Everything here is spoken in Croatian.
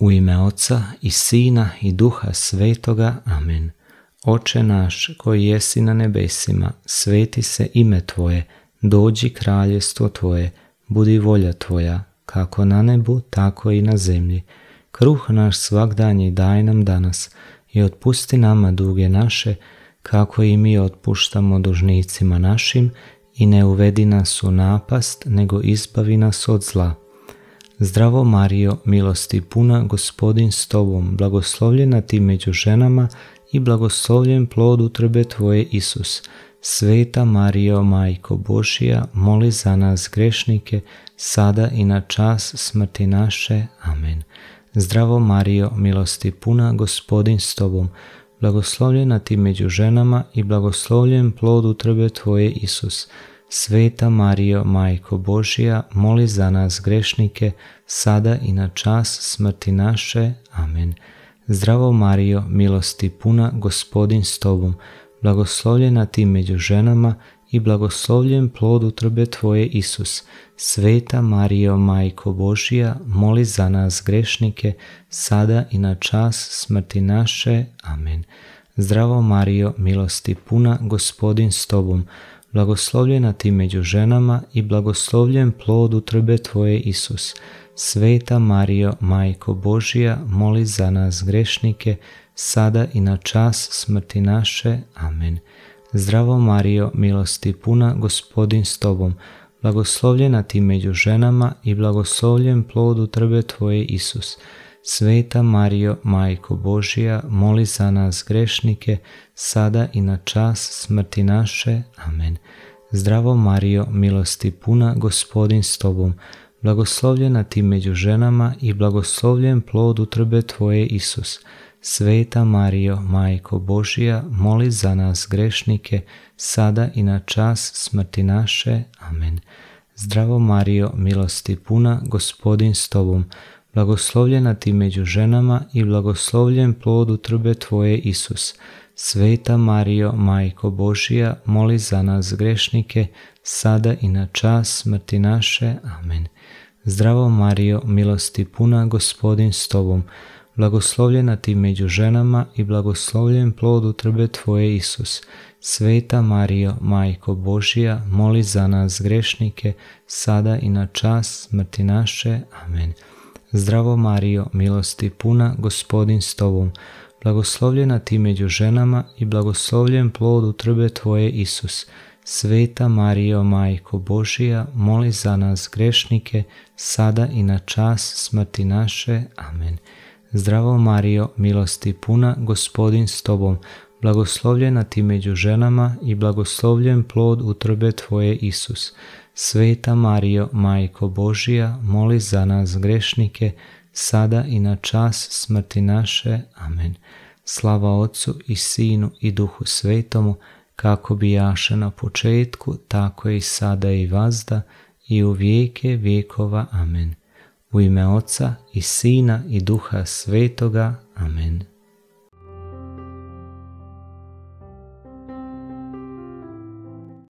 U ime Oca i Sina i Duha Svetoga. Amen. Oče naš koji jesi na nebesima, sveti se ime Tvoje, dođi kraljestvo Tvoje, budi volja Tvoja, kako na nebu, tako i na zemlji. Kruh naš svakdanji daj nam danas i otpusti nama duge naše, kako i mi otpuštamo dužnicima našim i ne uvedi nas u napast, nego izbavi nas od zla Zdravo Mario, milosti puna, gospodin s tobom, blagoslovljena ti među ženama i blagoslovljen plod utrbe tvoje Isus. Sveta Mario, Majko Božija, moli za nas grešnike, sada i na čas smrti naše. Amen. Zdravo Mario, milosti puna, gospodin s tobom, blagoslovljena ti među ženama i blagoslovljen plod utrbe tvoje Isus. Sveta Mario, Majko Božija, moli za nas grešnike, sada i na čas smrti naše. Amen. Zdravo Mario, milosti puna, gospodin s tobom, blagoslovljena ti među ženama i blagoslovljen plod utrbe tvoje Isus. Sveta Mario, Majko Božija, moli za nas grešnike, sada i na čas smrti naše. Amen. Zdravo Mario, milosti puna, gospodin s tobom, blagoslovljena ti među ženama i blagoslovljen plod utrbe Tvoje Isus. Sveta Mario, Majko Božija, moli za nas grešnike, sada i na čas smrti naše. Amen. Zdravo Mario, milosti puna, gospodin s tobom, blagoslovljena ti među ženama i blagoslovljen plod utrbe Tvoje Isus. Sveta Mario, Majko Božija, moli za nas grešnike, sada i na čas smrti naše. Amen. Zdravo Mario, milosti puna, gospodin s tobom, blagoslovljena ti među ženama i blagoslovljen plod utrbe tvoje Isus. Sveta Mario, Majko Božija, moli za nas grešnike, sada i na čas smrti naše. Amen. Zdravo Mario, milosti puna, gospodin s tobom, blagoslovljena ti među ženama i blagoslovljen plodu trbe tvoje Isus. Sveta Mario, Majko Božija, moli za nas grešnike, sada i na čas smrti naše. Amen. Zdravo Mario, milosti puna, gospodin s tobom. Blagoslovljena ti među ženama i blagoslovljen plodu trbe tvoje Isus. Sveta Mario, Majko Božija, moli za nas grešnike, sada i na čas smrti naše. Amen. Zdravo Mario, milosti puna, gospodin s tobom, blagoslovljena ti među ženama i blagoslovljen plod trbe tvoje Isus. Sveta Mario, Majko Božija, moli za nas grešnike, sada i na čas smrti naše. Amen. Zdravo Mario, milosti puna, gospodin s tobom, blagoslovljena ti među ženama i blagoslovljen plod utrbe Tvoje Isus. Sveta Mario, Majko Božija, moli za nas grešnike, sada i na čas smrti naše. Amen. Slava Otcu i Sinu i Duhu Svetomu, kako bi jaše na početku, tako i sada i vazda, i u vijeke vijekova. Amen. U ime Oca i Sina i Duha Svetoga. Amen.